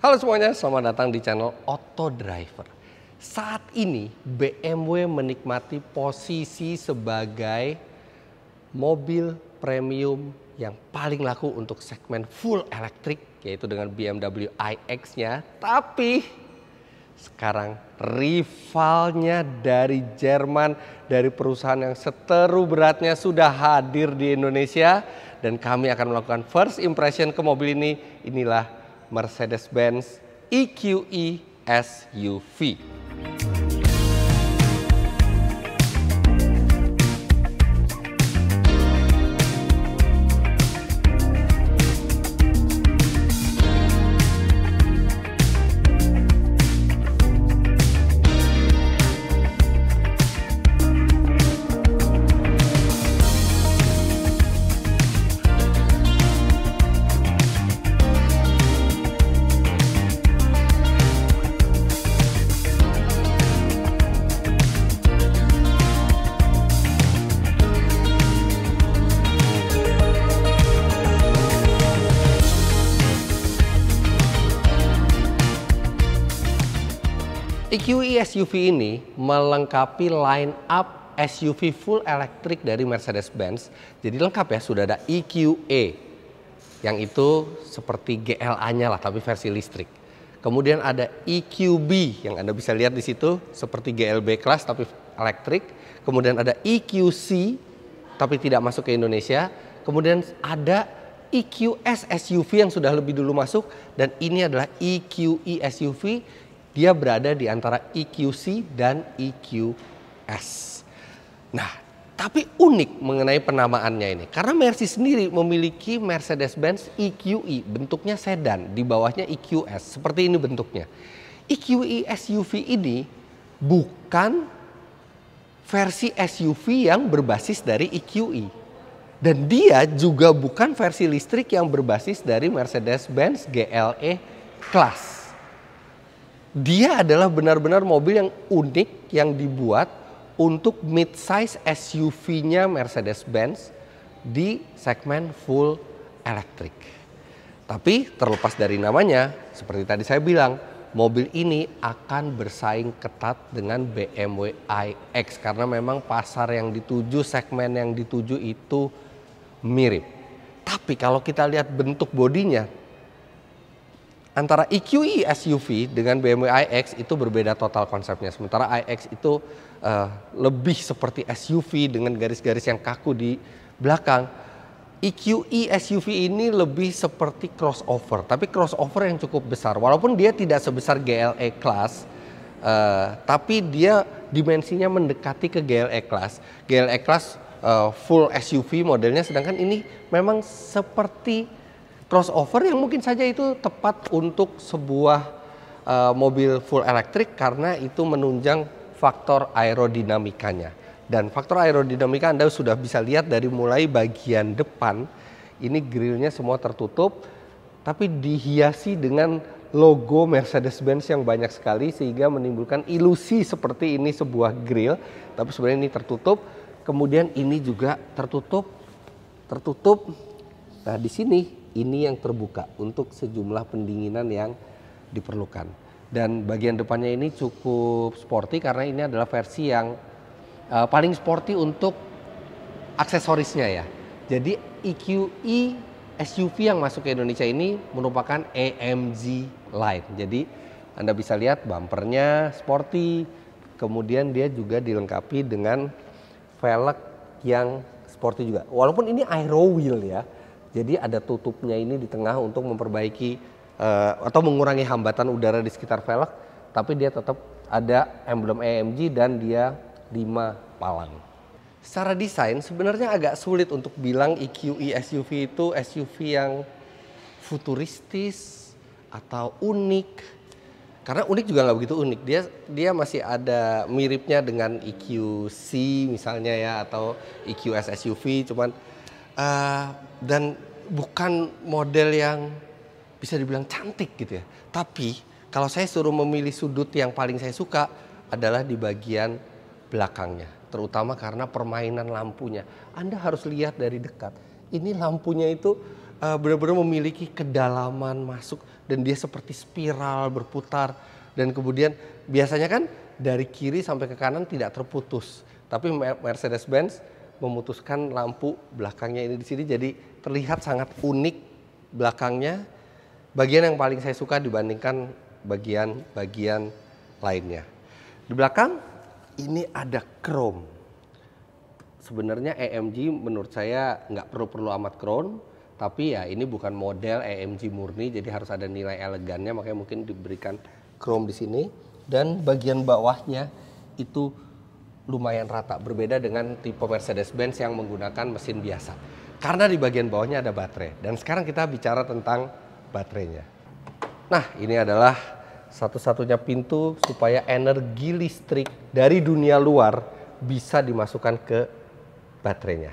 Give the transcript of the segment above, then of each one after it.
Halo semuanya, selamat datang di channel Auto Driver. Saat ini BMW menikmati posisi sebagai mobil premium yang paling laku untuk segmen full elektrik yaitu dengan BMW iX-nya. Tapi sekarang rivalnya dari Jerman dari perusahaan yang seteru beratnya sudah hadir di Indonesia dan kami akan melakukan first impression ke mobil ini. Inilah Mercedes-Benz EQE SUV. EQE SUV ini melengkapi line up SUV full elektrik dari Mercedes-Benz. Jadi lengkap ya, sudah ada EQA e, Yang itu seperti GLA-nya lah, tapi versi listrik. Kemudian ada EQB yang Anda bisa lihat di situ seperti GLB kelas, tapi elektrik. Kemudian ada EQC tapi tidak masuk ke Indonesia. Kemudian ada EQS SUV yang sudah lebih dulu masuk dan ini adalah EQE SUV dia berada di antara EQC dan EQS. Nah, tapi unik mengenai penamaannya ini. Karena Mercy sendiri memiliki Mercedes-Benz EQE, e, bentuknya sedan, di bawahnya EQS. Seperti ini bentuknya. EQE SUV ini bukan versi SUV yang berbasis dari EQE. E. Dan dia juga bukan versi listrik yang berbasis dari Mercedes-Benz GLE Class dia adalah benar-benar mobil yang unik yang dibuat untuk mid-size SUV-nya Mercedes-Benz di segmen full elektrik. Tapi terlepas dari namanya, seperti tadi saya bilang, mobil ini akan bersaing ketat dengan BMW iX karena memang pasar yang dituju, segmen yang dituju itu mirip. Tapi kalau kita lihat bentuk bodinya, antara EQE SUV dengan BMW iX itu berbeda total konsepnya. Sementara iX itu uh, lebih seperti SUV dengan garis-garis yang kaku di belakang. EQE SUV ini lebih seperti crossover, tapi crossover yang cukup besar. Walaupun dia tidak sebesar GLE class, uh, tapi dia dimensinya mendekati ke GLE class. GLE class uh, full SUV modelnya, sedangkan ini memang seperti crossover yang mungkin saja itu tepat untuk sebuah uh, mobil full elektrik karena itu menunjang faktor aerodinamikanya. Dan faktor aerodinamika Anda sudah bisa lihat dari mulai bagian depan ini grillnya semua tertutup tapi dihiasi dengan logo Mercedes-Benz yang banyak sekali sehingga menimbulkan ilusi seperti ini sebuah grill tapi sebenarnya ini tertutup kemudian ini juga tertutup tertutup nah di sini ini yang terbuka untuk sejumlah pendinginan yang diperlukan. Dan bagian depannya ini cukup sporty karena ini adalah versi yang uh, paling sporty untuk aksesorisnya ya. Jadi EQE SUV yang masuk ke Indonesia ini merupakan AMG Line. Jadi Anda bisa lihat bumpernya sporty, kemudian dia juga dilengkapi dengan velg yang sporty juga. Walaupun ini aero wheel ya, jadi ada tutupnya ini di tengah untuk memperbaiki uh, atau mengurangi hambatan udara di sekitar velg, tapi dia tetap ada emblem AMG e dan dia lima palang. Secara desain sebenarnya agak sulit untuk bilang EQE SUV itu SUV yang futuristis atau unik. Karena unik juga nggak begitu unik. Dia dia masih ada miripnya dengan EQC misalnya ya atau EQS SUV cuman uh, dan bukan model yang bisa dibilang cantik gitu ya. Tapi kalau saya suruh memilih sudut yang paling saya suka adalah di bagian belakangnya, terutama karena permainan lampunya. Anda harus lihat dari dekat. Ini lampunya itu eh, benar-benar memiliki kedalaman masuk dan dia seperti spiral berputar dan kemudian biasanya kan dari kiri sampai ke kanan tidak terputus. Tapi Mercedes-Benz memutuskan lampu belakangnya ini di sini jadi terlihat sangat unik belakangnya. Bagian yang paling saya suka dibandingkan bagian-bagian lainnya. Di belakang ini ada chrome. Sebenarnya AMG menurut saya nggak perlu-perlu amat chrome, tapi ya ini bukan model AMG murni, jadi harus ada nilai elegannya, makanya mungkin diberikan chrome di sini. Dan bagian bawahnya itu lumayan rata, berbeda dengan tipe Mercedes-Benz yang menggunakan mesin biasa. Karena di bagian bawahnya ada baterai. Dan sekarang kita bicara tentang baterainya. Nah, ini adalah satu-satunya pintu supaya energi listrik dari dunia luar bisa dimasukkan ke baterainya.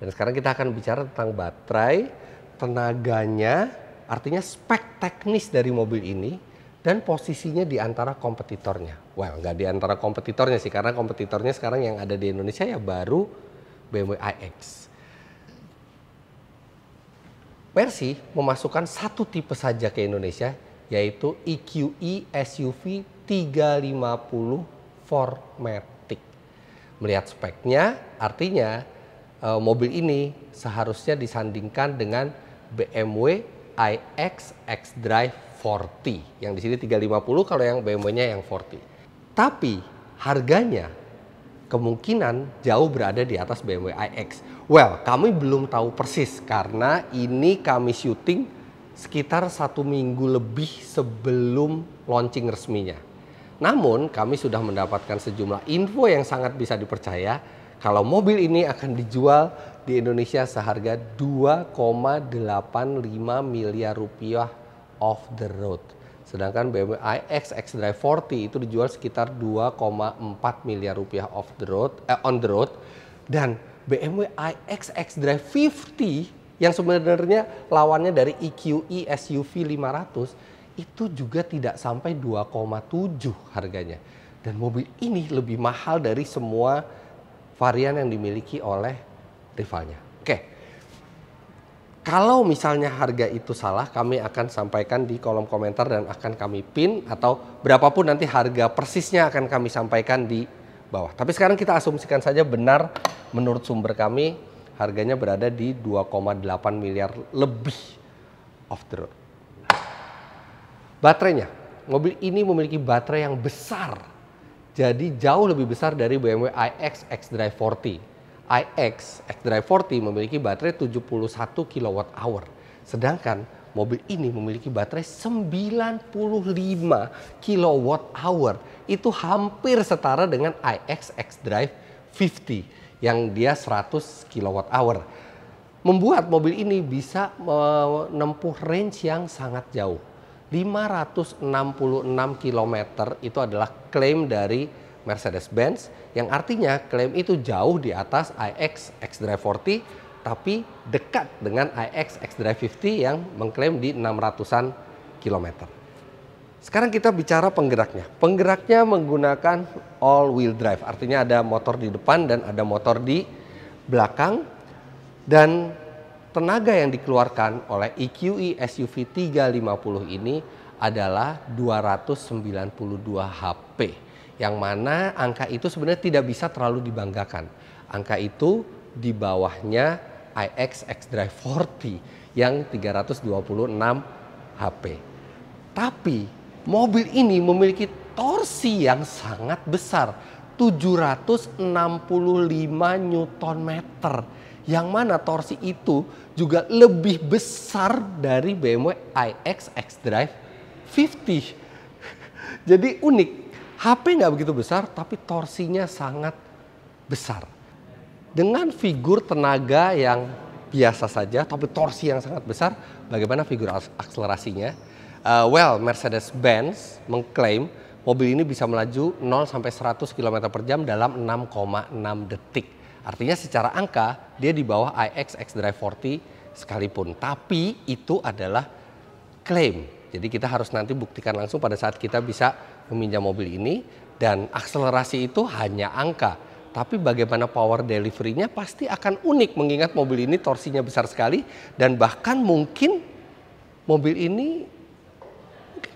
Dan sekarang kita akan bicara tentang baterai, tenaganya, artinya spek teknis dari mobil ini, dan posisinya di antara kompetitornya. Well, nggak di antara kompetitornya sih, karena kompetitornya sekarang yang ada di Indonesia ya baru BMW iX. Mercy memasukkan satu tipe saja ke Indonesia, yaitu EQE SUV 350 Formatic. Melihat speknya, artinya e, mobil ini seharusnya disandingkan dengan BMW iX xDrive 40. Yang di sini 350 kalau yang BMW-nya yang 40. Tapi harganya kemungkinan jauh berada di atas BMW iX. Well, kami belum tahu persis karena ini kami syuting sekitar satu minggu lebih sebelum launching resminya. Namun, kami sudah mendapatkan sejumlah info yang sangat bisa dipercaya kalau mobil ini akan dijual di Indonesia seharga 2,85 miliar rupiah off the road. Sedangkan BMW iX X-Drive 40 itu dijual sekitar 2,4 miliar rupiah off the road, eh, on the road. Dan BMW iX X-Drive 50 yang sebenarnya lawannya dari EQE SUV 500 itu juga tidak sampai 2,7 harganya. Dan mobil ini lebih mahal dari semua varian yang dimiliki oleh rivalnya. Kalau misalnya harga itu salah, kami akan sampaikan di kolom komentar dan akan kami pin atau berapapun nanti harga persisnya akan kami sampaikan di bawah. Tapi sekarang kita asumsikan saja benar menurut sumber kami harganya berada di 2,8 miliar lebih off the road. Baterainya, mobil ini memiliki baterai yang besar. Jadi jauh lebih besar dari BMW iX x 40 iX xDrive 40 memiliki baterai 71 kWh. Sedangkan mobil ini memiliki baterai 95 kWh. Itu hampir setara dengan iX xDrive 50 yang dia 100 kWh. Membuat mobil ini bisa menempuh range yang sangat jauh. 566 km itu adalah klaim dari Mercedes-Benz yang artinya klaim itu jauh di atas iX xDrive 40 tapi dekat dengan iX xDrive 50 yang mengklaim di 600-an kilometer. Sekarang kita bicara penggeraknya. Penggeraknya menggunakan all wheel drive, artinya ada motor di depan dan ada motor di belakang dan tenaga yang dikeluarkan oleh EQE SUV 350 ini adalah 292 HP yang mana angka itu sebenarnya tidak bisa terlalu dibanggakan. Angka itu di bawahnya iX xDrive 40 yang 326 HP. Tapi mobil ini memiliki torsi yang sangat besar, 765 Newton meter. Yang mana torsi itu juga lebih besar dari BMW iX xDrive 50. Jadi unik HP nggak begitu besar, tapi torsinya sangat besar. Dengan figur tenaga yang biasa saja, tapi torsi yang sangat besar, bagaimana figur akselerasinya? Uh, well, Mercedes-Benz mengklaim mobil ini bisa melaju 0 sampai 100 km per jam dalam 6,6 detik. Artinya secara angka dia di bawah iX xDrive 40 sekalipun. Tapi itu adalah klaim. Jadi kita harus nanti buktikan langsung pada saat kita bisa meminjam mobil ini dan akselerasi itu hanya angka. Tapi bagaimana power delivery-nya pasti akan unik mengingat mobil ini torsinya besar sekali dan bahkan mungkin mobil ini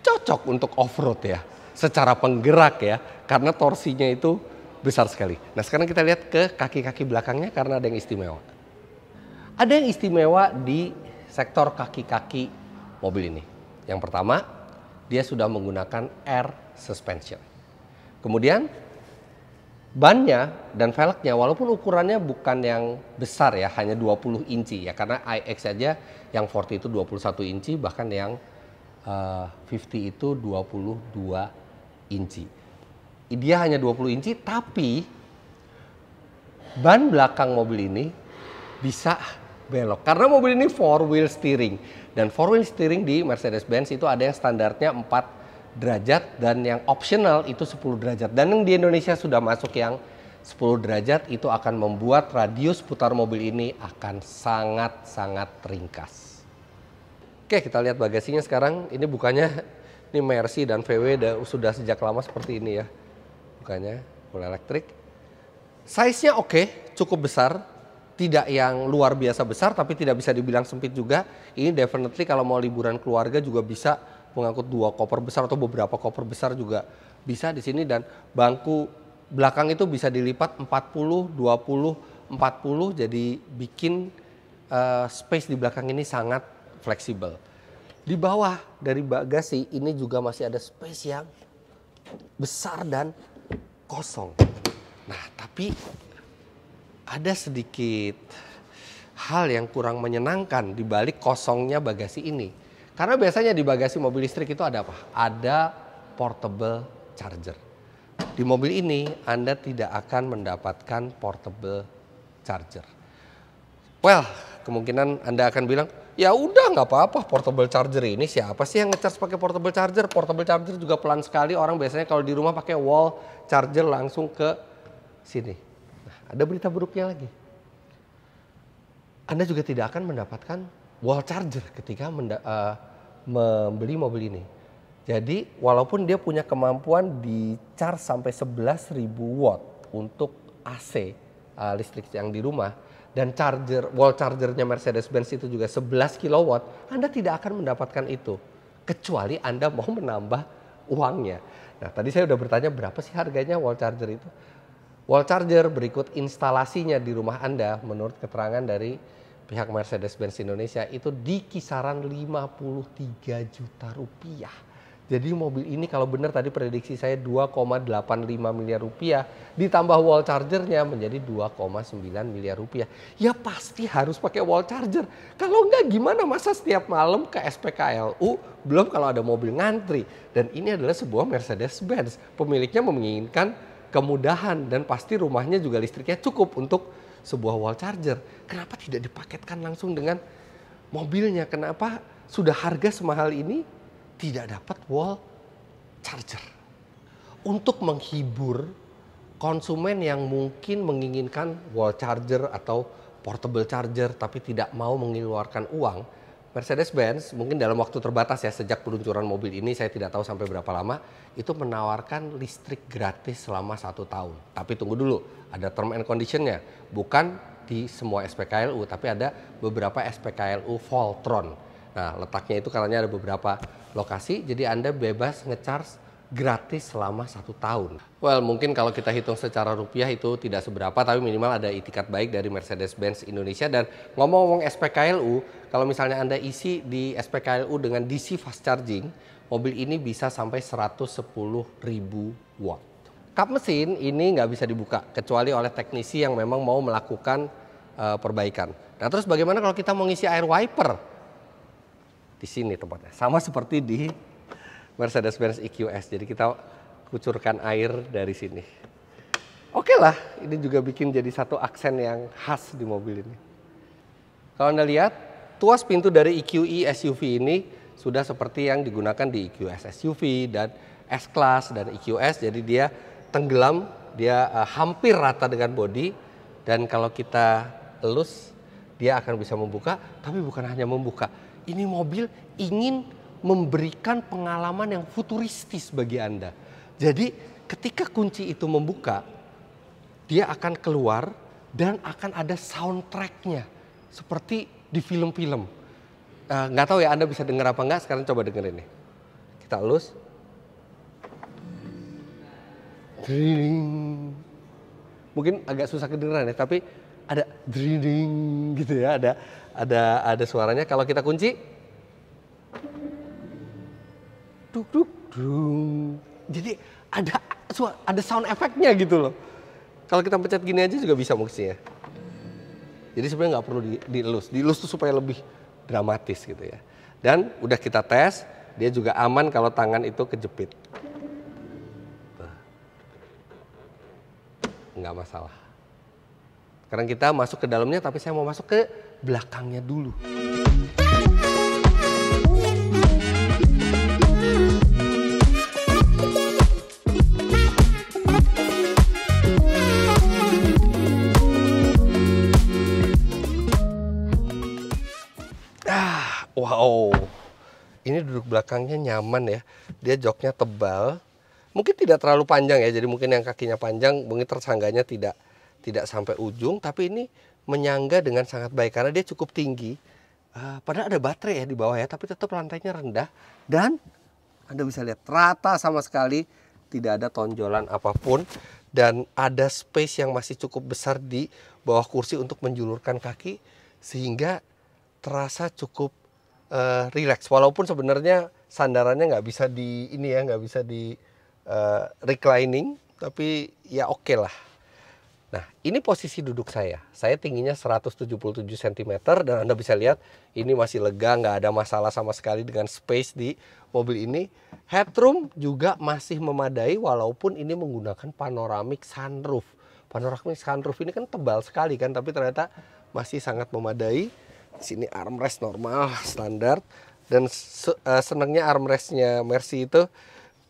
cocok untuk off-road ya. Secara penggerak ya karena torsinya itu besar sekali. Nah sekarang kita lihat ke kaki-kaki belakangnya karena ada yang istimewa. Ada yang istimewa di sektor kaki-kaki mobil ini. Yang pertama dia sudah menggunakan air suspension. Kemudian bannya dan velgnya walaupun ukurannya bukan yang besar ya hanya 20 inci ya karena IX saja yang 40 itu 21 inci bahkan yang uh, eh, 50 itu 22 inci. Dia hanya 20 inci tapi ban belakang mobil ini bisa belok karena mobil ini four wheel steering dan four wheel steering di Mercedes Benz itu ada yang standarnya 4 derajat dan yang optional itu 10 derajat dan yang di Indonesia sudah masuk yang 10 derajat itu akan membuat radius putar mobil ini akan sangat-sangat ringkas. Oke, kita lihat bagasinya sekarang. Ini bukannya ini Mercy dan VW sudah sejak lama seperti ini ya. Bukannya full elektrik. Size-nya oke, cukup besar tidak yang luar biasa besar tapi tidak bisa dibilang sempit juga. Ini definitely kalau mau liburan keluarga juga bisa mengangkut dua koper besar atau beberapa koper besar juga bisa di sini dan bangku belakang itu bisa dilipat 40, 20, 40 jadi bikin uh, space di belakang ini sangat fleksibel. Di bawah dari bagasi ini juga masih ada space yang besar dan kosong. Nah, tapi ada sedikit hal yang kurang menyenangkan di balik kosongnya bagasi ini. Karena biasanya di bagasi mobil listrik itu ada apa? Ada portable charger. Di mobil ini Anda tidak akan mendapatkan portable charger. Well, kemungkinan Anda akan bilang, ya udah nggak apa-apa portable charger ini siapa sih yang ngecharge pakai portable charger portable charger juga pelan sekali orang biasanya kalau di rumah pakai wall charger langsung ke sini ada berita buruknya lagi. Anda juga tidak akan mendapatkan wall charger ketika menda, uh, membeli mobil ini. Jadi walaupun dia punya kemampuan di charge sampai 11.000 watt untuk AC uh, eh, listrik yang di rumah dan charger wall chargernya Mercedes-Benz itu juga 11 kW, Anda tidak akan mendapatkan itu kecuali Anda mau menambah uangnya. Nah, tadi saya sudah bertanya berapa sih harganya wall charger itu? Wall charger berikut instalasinya di rumah Anda menurut keterangan dari pihak Mercedes-Benz Indonesia itu di kisaran 53 juta rupiah. Jadi mobil ini kalau benar tadi prediksi saya 2,85 miliar rupiah ditambah wall chargernya menjadi 2,9 miliar rupiah. Ya pasti harus pakai wall charger. Kalau enggak gimana masa setiap malam ke SPKLU belum kalau ada mobil ngantri. Dan ini adalah sebuah Mercedes-Benz. Pemiliknya menginginkan kemudahan dan pasti rumahnya juga listriknya cukup untuk sebuah wall charger. Kenapa tidak dipaketkan langsung dengan mobilnya? Kenapa sudah harga semahal ini tidak dapat wall charger? Untuk menghibur konsumen yang mungkin menginginkan wall charger atau portable charger tapi tidak mau mengeluarkan uang, Mercedes-Benz mungkin dalam waktu terbatas ya sejak peluncuran mobil ini saya tidak tahu sampai berapa lama itu menawarkan listrik gratis selama satu tahun. Tapi tunggu dulu, ada term and conditionnya, bukan di semua SPKLU tapi ada beberapa SPKLU Voltron. Nah letaknya itu katanya ada beberapa lokasi, jadi anda bebas ngecharge gratis selama satu tahun. Well, mungkin kalau kita hitung secara rupiah itu tidak seberapa, tapi minimal ada itikat baik dari Mercedes-Benz Indonesia. Dan ngomong-ngomong SPKLU, kalau misalnya Anda isi di SPKLU dengan DC fast charging, mobil ini bisa sampai 110 ribu watt. Kap mesin ini nggak bisa dibuka, kecuali oleh teknisi yang memang mau melakukan uh, perbaikan. Nah, terus bagaimana kalau kita mau ngisi air wiper? Di sini tempatnya, sama seperti di Mercedes-Benz EQS. Jadi kita kucurkan air dari sini. Oke okay lah, ini juga bikin jadi satu aksen yang khas di mobil ini. Kalau Anda lihat, tuas pintu dari EQE SUV ini sudah seperti yang digunakan di EQS SUV dan S-Class dan EQS. Jadi dia tenggelam, dia eh, hampir rata dengan bodi dan kalau kita elus dia akan bisa membuka, tapi bukan hanya membuka. Ini mobil ingin memberikan pengalaman yang futuristis bagi Anda. Jadi ketika kunci itu membuka, dia akan keluar dan akan ada soundtracknya seperti di film-film. Eh, nggak uh, tahu ya Anda bisa dengar apa nggak? Sekarang coba dengerin nih. Kita elus. Dring. Mungkin agak susah kedengeran ya, tapi ada dring gitu ya, ada ada ada suaranya. Kalau kita kunci, duk duk dung. Jadi ada ada sound efeknya gitu loh. Kalau kita pencet gini aja juga bisa maksudnya. Jadi sebenarnya nggak perlu di, dielus. Dielus tuh supaya lebih dramatis gitu ya. Dan udah kita tes, dia juga aman kalau tangan itu kejepit. Nggak masalah. Sekarang kita masuk ke dalamnya, tapi saya mau masuk ke belakangnya dulu. Ah, wow. Ini duduk belakangnya nyaman ya. Dia joknya tebal. Mungkin tidak terlalu panjang ya. Jadi mungkin yang kakinya panjang, mungkin tersangganya tidak tidak sampai ujung. Tapi ini menyangga dengan sangat baik karena dia cukup tinggi. Uh, padahal ada baterai ya di bawah ya, tapi tetap lantainya rendah dan Anda bisa lihat rata sama sekali, tidak ada tonjolan apapun dan ada space yang masih cukup besar di bawah kursi untuk menjulurkan kaki sehingga terasa cukup uh, relax walaupun sebenarnya sandarannya nggak bisa di ini ya nggak bisa di uh, reclining tapi ya oke okay lah nah ini posisi duduk saya saya tingginya 177 cm dan anda bisa lihat ini masih lega nggak ada masalah sama sekali dengan space di mobil ini headroom juga masih memadai walaupun ini menggunakan panoramic sunroof panoramic sunroof ini kan tebal sekali kan tapi ternyata masih sangat memadai sini armrest normal standar dan uh, senangnya armrestnya Mercy itu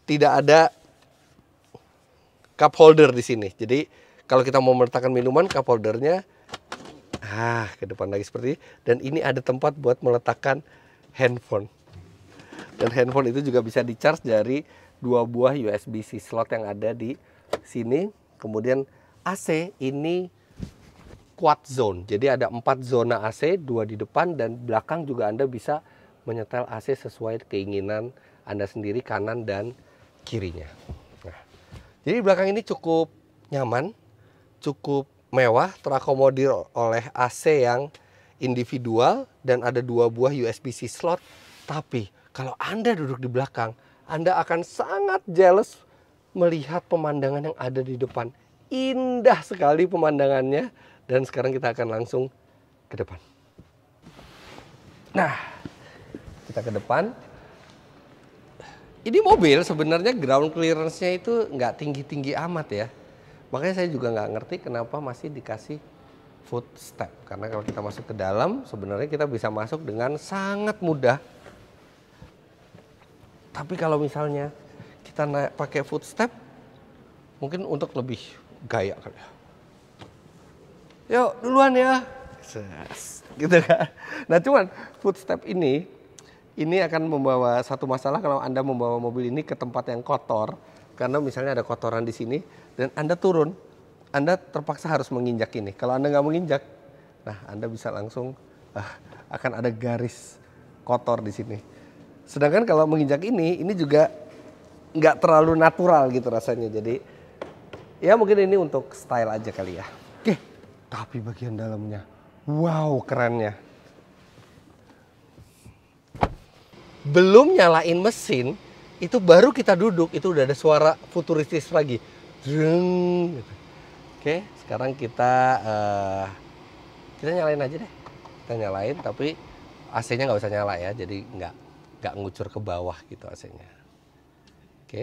tidak ada cup holder di sini. Jadi kalau kita mau meletakkan minuman cup holdernya ah ke depan lagi seperti ini. dan ini ada tempat buat meletakkan handphone. Dan handphone itu juga bisa di-charge dari dua buah USB-C slot yang ada di sini. Kemudian AC ini quad zone. Jadi ada empat zona AC, dua di depan dan belakang juga Anda bisa menyetel AC sesuai keinginan Anda sendiri kanan dan kirinya. Nah, jadi belakang ini cukup nyaman, cukup mewah, terakomodir oleh AC yang individual dan ada dua buah USB-C slot. Tapi kalau Anda duduk di belakang, Anda akan sangat jealous melihat pemandangan yang ada di depan. Indah sekali pemandangannya dan sekarang kita akan langsung ke depan. Nah, kita ke depan. Ini mobil sebenarnya ground clearance-nya itu nggak tinggi-tinggi amat ya. Makanya saya juga nggak ngerti kenapa masih dikasih footstep. Karena kalau kita masuk ke dalam, sebenarnya kita bisa masuk dengan sangat mudah. Tapi kalau misalnya kita naik pakai footstep, mungkin untuk lebih gaya kali ya yuk duluan ya gitu kan nah cuman footstep ini ini akan membawa satu masalah kalau anda membawa mobil ini ke tempat yang kotor karena misalnya ada kotoran di sini dan anda turun anda terpaksa harus menginjak ini kalau anda nggak menginjak nah anda bisa langsung uh, akan ada garis kotor di sini sedangkan kalau menginjak ini ini juga nggak terlalu natural gitu rasanya jadi ya mungkin ini untuk style aja kali ya tapi bagian dalamnya wow kerennya belum nyalain mesin itu baru kita duduk itu udah ada suara futuristis lagi Dreng, gitu. oke sekarang kita uh, kita nyalain aja deh kita nyalain tapi AC-nya nggak usah nyala ya jadi nggak nggak ngucur ke bawah gitu AC-nya oke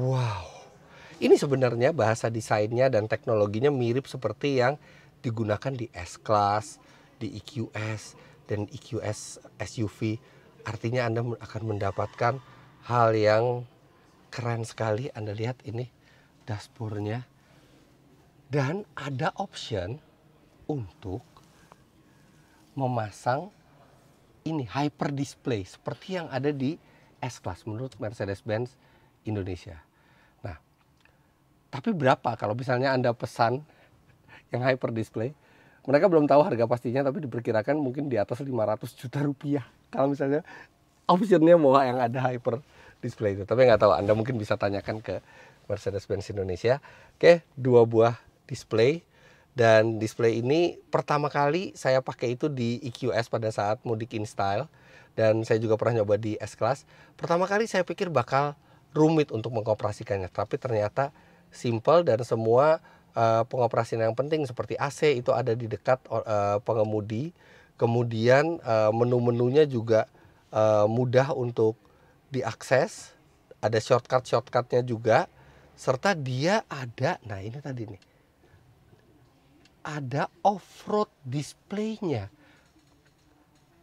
wow ini sebenarnya bahasa desainnya dan teknologinya mirip seperti yang digunakan di S-Class, di EQS, dan EQS SUV. Artinya Anda akan mendapatkan hal yang keren sekali. Anda lihat ini dashboardnya. Dan ada option untuk memasang ini hyper display seperti yang ada di S-Class menurut Mercedes-Benz Indonesia. Tapi berapa kalau misalnya Anda pesan yang hyper display, mereka belum tahu harga pastinya tapi diperkirakan mungkin di atas 500 juta rupiah kalau misalnya optionnya mau yang ada hyper display itu tapi nggak tahu anda mungkin bisa tanyakan ke Mercedes-Benz Indonesia oke dua buah display dan display ini pertama kali saya pakai itu di EQS pada saat mudik in style dan saya juga pernah nyoba di S-Class pertama kali saya pikir bakal rumit untuk mengoperasikannya tapi ternyata simple dan semua uh, pengoperasian yang penting seperti AC itu ada di dekat uh, pengemudi. Kemudian uh, menu-menunya juga uh, mudah untuk diakses. Ada shortcut-shortcutnya juga. Serta dia ada, nah ini tadi nih. Ada off-road display-nya.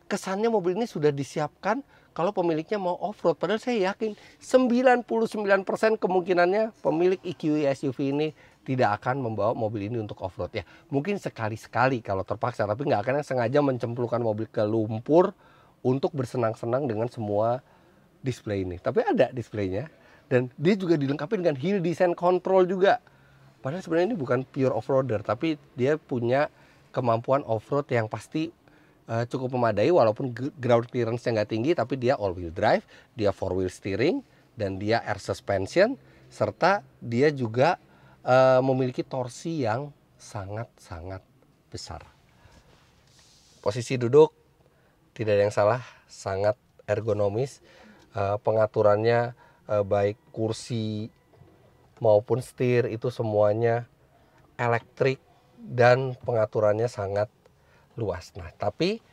Kesannya mobil ini sudah disiapkan kalau pemiliknya mau off-road. Padahal saya yakin 99% kemungkinannya pemilik EQE SUV ini tidak akan membawa mobil ini untuk off-road ya. Mungkin sekali-sekali kalau terpaksa, tapi nggak akan sengaja mencemplungkan mobil ke lumpur untuk bersenang-senang dengan semua display ini. Tapi ada displaynya dan dia juga dilengkapi dengan hill descent control juga. Padahal sebenarnya ini bukan pure off-roader, tapi dia punya kemampuan off-road yang pasti uh, cukup memadai walaupun ground clearance-nya nggak tinggi tapi dia all wheel drive, dia four wheel steering dan dia air suspension serta dia juga uh, memiliki torsi yang sangat-sangat besar. Posisi duduk tidak ada yang salah, sangat ergonomis. Uh, pengaturannya uh, baik kursi maupun setir itu semuanya elektrik dan pengaturannya sangat luas. Nah, tapi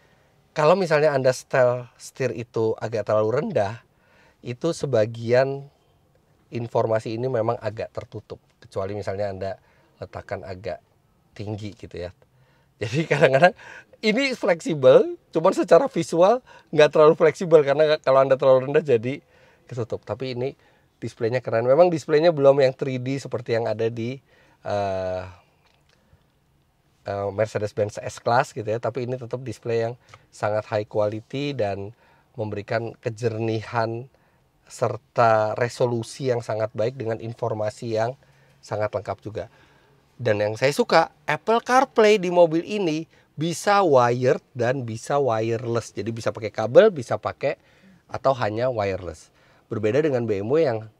kalau misalnya Anda setel setir itu agak terlalu rendah, itu sebagian informasi ini memang agak tertutup. Kecuali misalnya Anda letakkan agak tinggi gitu ya. Jadi kadang-kadang ini fleksibel, cuman secara visual nggak terlalu fleksibel karena kalau Anda terlalu rendah jadi ketutup. Tapi ini displaynya keren. Memang displaynya belum yang 3D seperti yang ada di uh, Eh, Mercedes-Benz S-Class gitu ya, tapi ini tetap display yang sangat high quality dan memberikan kejernihan serta resolusi yang sangat baik dengan informasi yang sangat lengkap juga. Dan yang saya suka, Apple CarPlay di mobil ini bisa wired dan bisa wireless. Jadi bisa pakai kabel, bisa pakai atau hanya wireless. Berbeda dengan BMW yang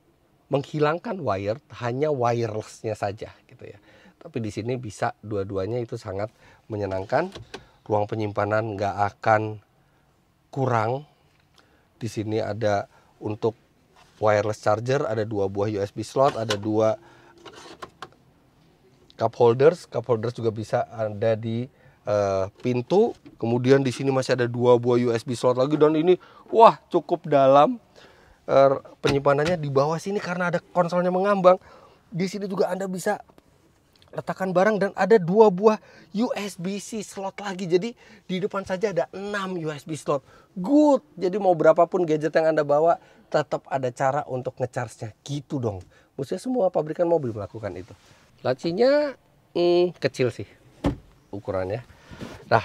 menghilangkan wired, hanya wirelessnya saja gitu ya tapi di sini bisa dua-duanya itu sangat menyenangkan ruang penyimpanan nggak akan kurang di sini ada untuk wireless charger ada dua buah USB slot ada dua cup holders cup holders juga bisa ada di uh, pintu kemudian di sini masih ada dua buah USB slot lagi dan ini wah cukup dalam er, penyimpanannya di bawah sini karena ada konsolnya mengambang di sini juga Anda bisa letakkan barang dan ada dua buah USB-C slot lagi. Jadi di depan saja ada 6 USB slot. Good. Jadi mau berapapun gadget yang Anda bawa tetap ada cara untuk ngecharge-nya. Gitu dong. Maksudnya semua pabrikan mobil melakukan itu. Lacinya hmm, kecil sih ukurannya. Nah,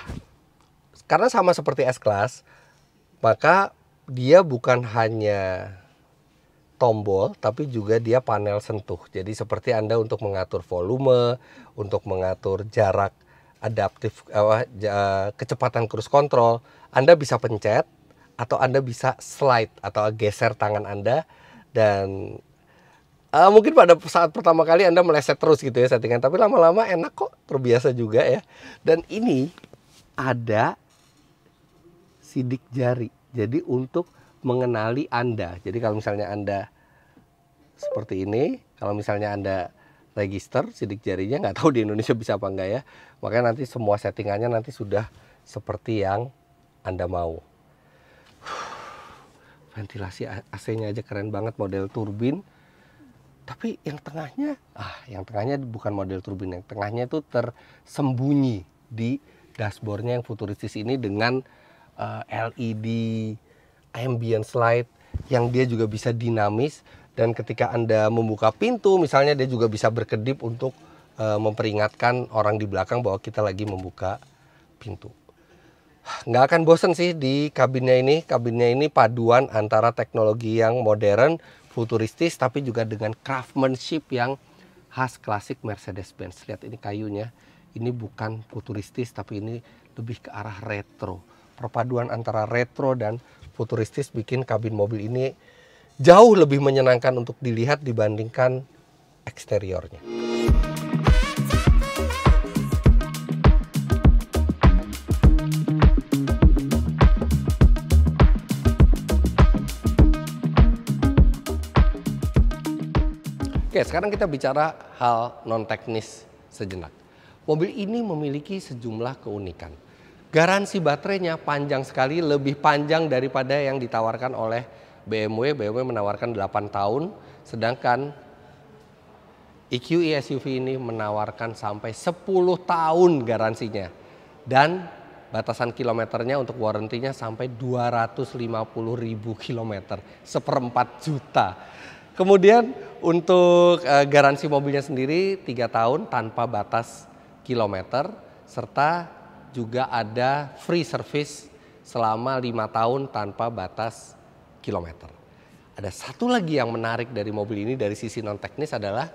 karena sama seperti S-Class, maka dia bukan hanya tombol tapi juga dia panel sentuh. Jadi seperti Anda untuk mengatur volume, untuk mengatur jarak adaptif uh, kecepatan cruise control, Anda bisa pencet atau Anda bisa slide atau geser tangan Anda dan uh, mungkin pada saat pertama kali Anda meleset terus gitu ya settingan, tapi lama-lama enak kok, terbiasa juga ya. Dan ini ada sidik jari. Jadi untuk mengenali Anda. Jadi kalau misalnya Anda seperti ini, kalau misalnya Anda register sidik jarinya nggak tahu di Indonesia bisa apa enggak ya. Makanya nanti semua settingannya nanti sudah seperti yang Anda mau. Ventilasi AC-nya aja keren banget model turbin. Tapi yang tengahnya, ah yang tengahnya bukan model turbin, yang tengahnya itu tersembunyi di dashboardnya yang futuristis ini dengan uh, eh, LED ambience light yang dia juga bisa dinamis dan ketika Anda membuka pintu misalnya dia juga bisa berkedip untuk uh, memperingatkan orang di belakang bahwa kita lagi membuka pintu. Nggak akan bosen sih di kabinnya ini. Kabinnya ini paduan antara teknologi yang modern, futuristis, tapi juga dengan craftsmanship yang khas klasik Mercedes-Benz. Lihat ini kayunya. Ini bukan futuristis, tapi ini lebih ke arah retro. Perpaduan antara retro dan futuristis bikin kabin mobil ini jauh lebih menyenangkan untuk dilihat dibandingkan eksteriornya. Oke, sekarang kita bicara hal non teknis sejenak. Mobil ini memiliki sejumlah keunikan. Garansi baterainya panjang sekali, lebih panjang daripada yang ditawarkan oleh BMW. BMW menawarkan 8 tahun, sedangkan EQE SUV ini menawarkan sampai 10 tahun garansinya. Dan batasan kilometernya untuk warrantinya sampai 250 ribu kilometer, seperempat juta. Kemudian untuk eh, garansi mobilnya sendiri 3 tahun tanpa batas kilometer, serta juga ada free service selama lima tahun tanpa batas kilometer. Ada satu lagi yang menarik dari mobil ini dari sisi non teknis adalah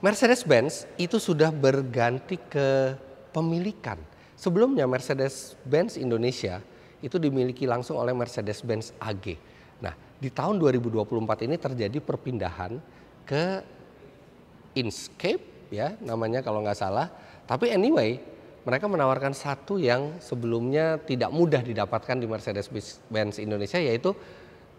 Mercedes-Benz itu sudah berganti ke pemilikan. Sebelumnya Mercedes-Benz Indonesia itu dimiliki langsung oleh Mercedes-Benz AG. Nah, di tahun 2024 ini terjadi perpindahan ke Inscape ya namanya kalau nggak salah. Tapi anyway, mereka menawarkan satu yang sebelumnya tidak mudah didapatkan di Mercedes-Benz Indonesia yaitu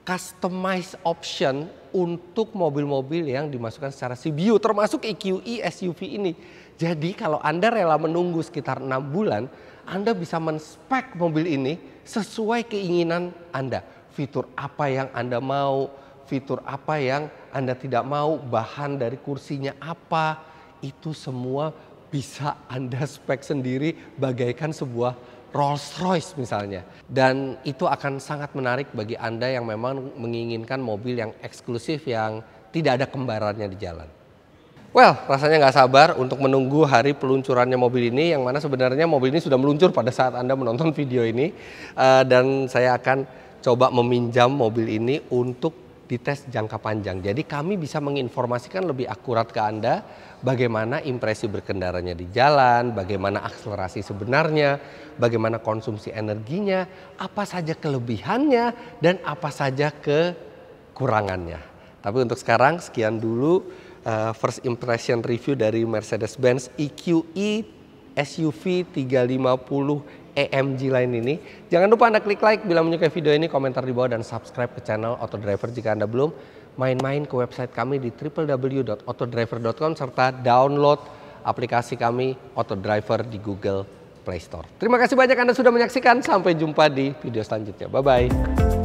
customized option untuk mobil-mobil yang dimasukkan secara CBU termasuk EQE SUV ini. Jadi kalau Anda rela menunggu sekitar enam bulan, Anda bisa men-spec mobil ini sesuai keinginan Anda. Fitur apa yang Anda mau, fitur apa yang Anda tidak mau, bahan dari kursinya apa, itu semua bisa Anda spek sendiri bagaikan sebuah Rolls Royce misalnya. Dan itu akan sangat menarik bagi Anda yang memang menginginkan mobil yang eksklusif yang tidak ada kembarannya di jalan. Well, rasanya nggak sabar untuk menunggu hari peluncurannya mobil ini, yang mana sebenarnya mobil ini sudah meluncur pada saat Anda menonton video ini. Uh, dan saya akan coba meminjam mobil ini untuk dites jangka panjang. Jadi kami bisa menginformasikan lebih akurat ke Anda bagaimana impresi berkendaranya di jalan, bagaimana akselerasi sebenarnya, bagaimana konsumsi energinya, apa saja kelebihannya dan apa saja kekurangannya. Tapi untuk sekarang sekian dulu uh, first impression review dari Mercedes-Benz EQE SUV 350 AMG e lain ini. Jangan lupa Anda klik like bila menyukai video ini, komentar di bawah, dan subscribe ke channel Autodriver jika Anda belum. Main-main ke website kami di www.autodriver.com serta download aplikasi kami Autodriver di Google Play Store. Terima kasih banyak Anda sudah menyaksikan. Sampai jumpa di video selanjutnya. Bye-bye.